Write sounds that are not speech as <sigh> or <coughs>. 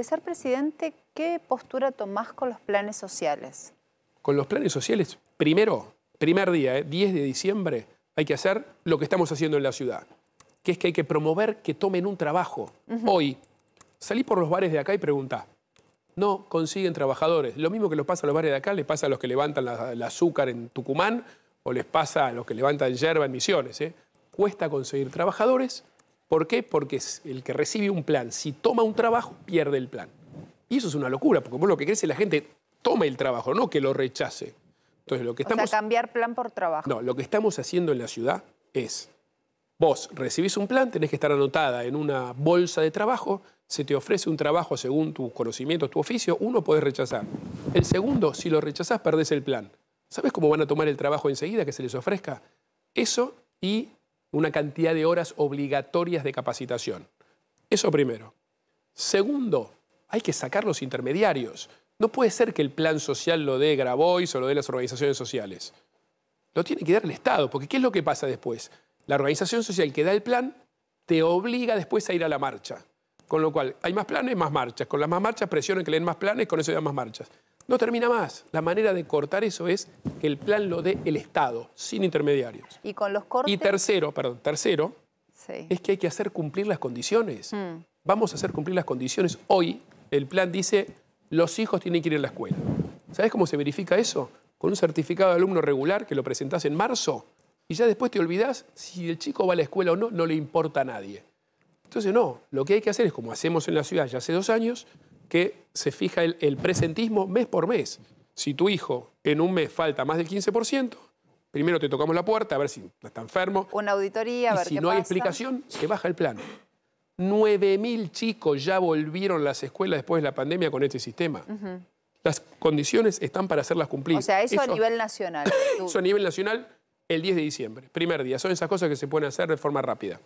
de ser presidente, ¿qué postura tomás con los planes sociales? Con los planes sociales, primero, primer día, 10 eh, de diciembre, hay que hacer lo que estamos haciendo en la ciudad, que es que hay que promover que tomen un trabajo. Hoy, salí por los bares de acá y preguntá, no consiguen trabajadores. Lo mismo que los pasa a los bares de acá, les pasa a los que levantan el azúcar en Tucumán o les pasa a los que levantan yerba en Misiones. ¿eh? Cuesta conseguir trabajadores ¿Por qué? Porque el que recibe un plan, si toma un trabajo, pierde el plan. Y eso es una locura, porque vos lo que crece es la gente tome el trabajo, no que lo rechace. Entonces, lo que estamos. O sea, cambiar plan por trabajo. No, lo que estamos haciendo en la ciudad es. Vos recibís un plan, tenés que estar anotada en una bolsa de trabajo, se te ofrece un trabajo según tus conocimientos, tu oficio, uno podés rechazar. El segundo, si lo rechazás, perdés el plan. ¿Sabes cómo van a tomar el trabajo enseguida que se les ofrezca? Eso y una cantidad de horas obligatorias de capacitación. Eso primero. Segundo, hay que sacar los intermediarios. No puede ser que el plan social lo dé Grabois o lo dé las organizaciones sociales. Lo tiene que dar el Estado, porque ¿qué es lo que pasa después? La organización social que da el plan te obliga después a ir a la marcha. Con lo cual, hay más planes, más marchas. Con las más marchas presionan que le den más planes, con eso dan más marchas. No termina más. La manera de cortar eso es que el plan lo dé el Estado, sin intermediarios. Y con los cortes. Y tercero, perdón, tercero, es que hay que hacer cumplir las condiciones. Mm. Vamos a hacer cumplir las condiciones. Hoy el plan dice los hijos tienen que ir a la escuela. ¿Sabes cómo se verifica eso? Con un certificado de alumno regular que lo presentás en marzo y ya después te olvidás si el chico va a la escuela o no, no le importa a nadie. Entonces, no, lo que hay que hacer es como hacemos en la ciudad ya hace dos años, que se fija el, presentismo mes por mes. Si tu hijo en un mes falta más del 15%, primero te tocamos la puerta a ver si está enfermo. Una auditoría, a ver y si no hay explicación, se baja el plano. 9.000 chicos ya volvieron a las escuelas después de la pandemia con este sistema. Las condiciones están para hacerlas cumplir. O sea, eso, a nivel nacional. <coughs> Eso a nivel nacional el 10 de diciembre, primer día. Son esas cosas que se pueden hacer de forma rápida.